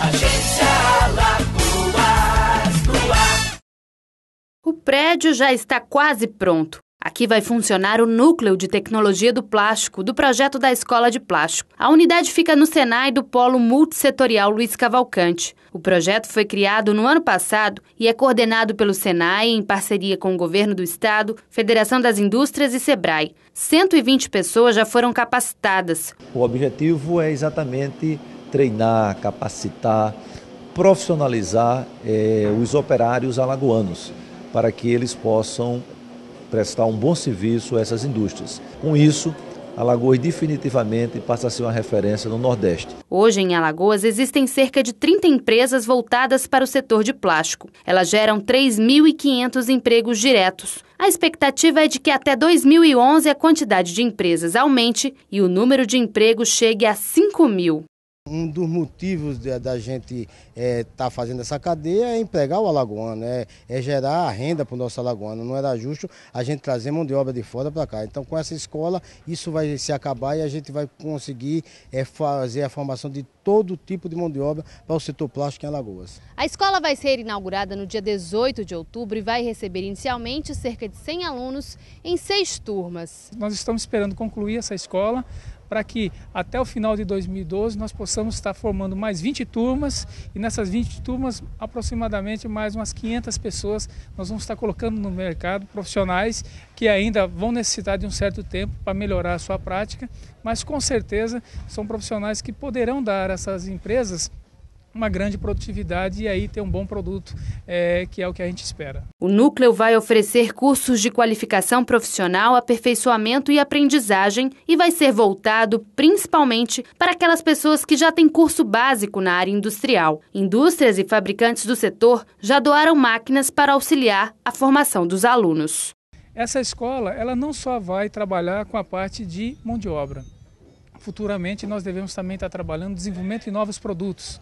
Agência ar. O prédio já está quase pronto. Aqui vai funcionar o núcleo de tecnologia do plástico do projeto da Escola de Plástico. A unidade fica no Senai do Polo Multissetorial Luiz Cavalcante. O projeto foi criado no ano passado e é coordenado pelo Senai em parceria com o Governo do Estado, Federação das Indústrias e Sebrae. 120 pessoas já foram capacitadas. O objetivo é exatamente treinar, capacitar, profissionalizar é, os operários alagoanos, para que eles possam prestar um bom serviço a essas indústrias. Com isso, Alagoas definitivamente passa a ser uma referência no Nordeste. Hoje, em Alagoas, existem cerca de 30 empresas voltadas para o setor de plástico. Elas geram 3.500 empregos diretos. A expectativa é de que até 2011 a quantidade de empresas aumente e o número de empregos chegue a 5 mil. Um dos motivos da gente estar eh, é, tá fazendo essa cadeia é empregar o alagoano, é, é gerar renda para o nosso alagoano. Não era justo a gente trazer mão de obra de fora para cá. Então, com essa escola, isso vai se acabar e a gente vai conseguir é, fazer a formação de todo tipo de mão de obra para o setor plástico em Alagoas. A escola vai ser inaugurada no dia 18 de outubro e vai receber inicialmente cerca de 100 alunos em seis turmas. Nós estamos esperando concluir essa escola para que até o final de 2012 nós possamos estar formando mais 20 turmas e nessas 20 turmas aproximadamente mais umas 500 pessoas nós vamos estar colocando no mercado profissionais que ainda vão necessitar de um certo tempo para melhorar a sua prática, mas com certeza são profissionais que poderão dar a essas empresas uma grande produtividade e aí ter um bom produto, é, que é o que a gente espera. O núcleo vai oferecer cursos de qualificação profissional, aperfeiçoamento e aprendizagem e vai ser voltado principalmente para aquelas pessoas que já têm curso básico na área industrial. Indústrias e fabricantes do setor já doaram máquinas para auxiliar a formação dos alunos. Essa escola, ela não só vai trabalhar com a parte de mão de obra. Futuramente nós devemos também estar trabalhando desenvolvimento de novos produtos.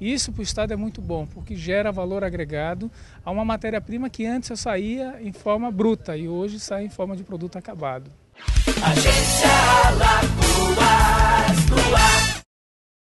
Isso para o Estado é muito bom, porque gera valor agregado a uma matéria-prima que antes eu saía em forma bruta e hoje sai em forma de produto acabado. Agência